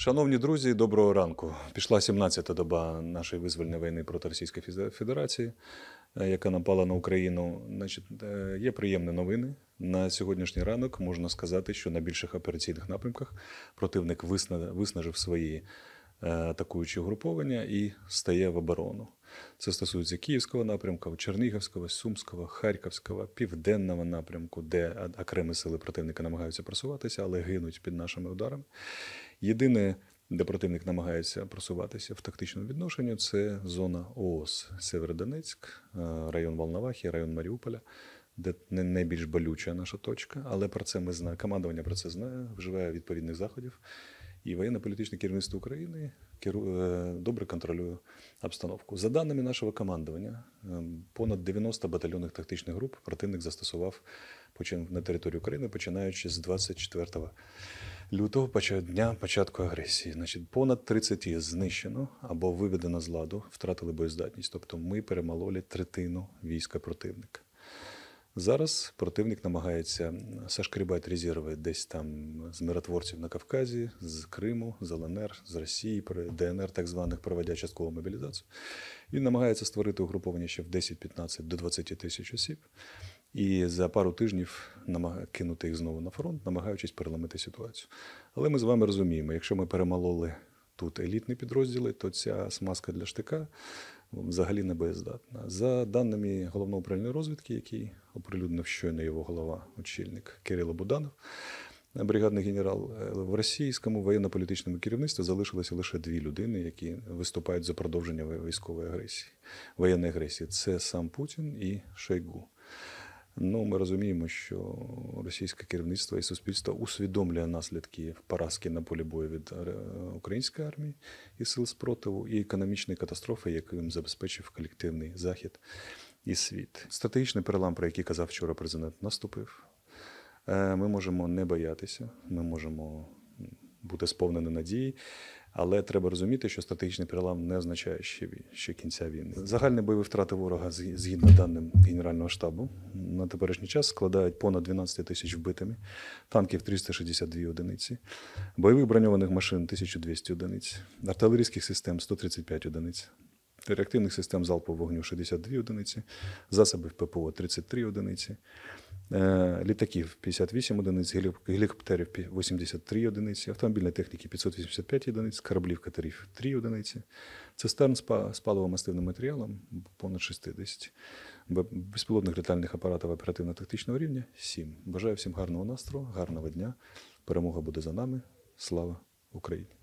Шановні друзі, доброго ранку. Пішла 17-та доба нашої визвольної війни проти Російської Федерації, е, яка напала на Україну. Значить, е, є приємні новини. На сьогоднішній ранок можна сказати, що на більших операційних напрямках противник виснажив свої е, атакуючі угруповання і стає в оборону. Це стосується Київського напрямку, Чернігівського, Сумського, Харківського, південного напрямку, де окремі сили противника намагаються просуватися, але гинуть під нашими ударами. Єдине, де противник намагається просуватися в тактичному відношенню, це зона ООС Северодонецьк, е, район Волновахи, район Маріуполя. Де не найбільш болюча наша точка, але про це ми знаємо. Командування про це знає, вживає відповідних заходів і воєнно-політичне керівництво України е, добре контролює обстановку. За даними нашого командування, е, понад 90 батальйонних тактичних груп противник застосував на території України, починаючи з 24 лютого, дня початку агресії. Значить, понад 30 знищено або виведено з ладу, втратили боєздатність. Тобто ми перемололи третину війська противника. Зараз противник намагається сашкрібати резерви десь там з миротворців на Кавказі, з Криму, з ЛНР, з Росії, ДНР, так званих проводя часткову мобілізацію. Він намагається створити угруповання ще в 10-15 до 20 тисяч осіб. І за пару тижнів кинути їх знову на фронт, намагаючись переламити ситуацію. Але ми з вами розуміємо, якщо ми перемололи тут елітні підрозділи, то ця смазка для штика Ну, взагалі не боєздатна. За даними головного управління розвідки, який оприлюднив щойно його голова, очільник Кирило Буданов, бригадний генерал е, в російському воєнно-політичному керівництві залишилося лише дві людини, які виступають за продовження військової агресії, воєнної агресії. Це сам Путін і Шойгу. Ну, ми розуміємо, що російське керівництво і суспільство усвідомлює наслідки поразки на полі бою від е, української армії і сил спротиву, і економічної катастрофи, яку їм забезпечив колективний захід і світ. Стратегічний перелам, про який казав вчора президент, наступив. Е, ми можемо не боятися, ми можемо бути сповнене надії. Але треба розуміти, що стратегічний перелам не означає ще ще кінця війни. Загальні бойові втрати ворога згідно даним Генерального штабу на теперішній час складають понад 12 тисяч вбитими, танків 362 одиниці, бойових броньованих машин 1200 одиниць, артилерійських систем 135 одиниць, реактивних систем залпового вогню 62 одиниці, засобів ППО 33 одиниці. Е, літаків 58 одиниць, гелікоптерів 83 одиниці, автомобільної техніки 585 одиниць, кораблів катерів 3 одиниці, цистерн з мастивним матеріалом понад 60, безпілотних літальних апаратів оперативно-тактичного рівня 7. Бажаю всім гарного настрою, гарного дня. Перемога буде за нами. Слава Україні!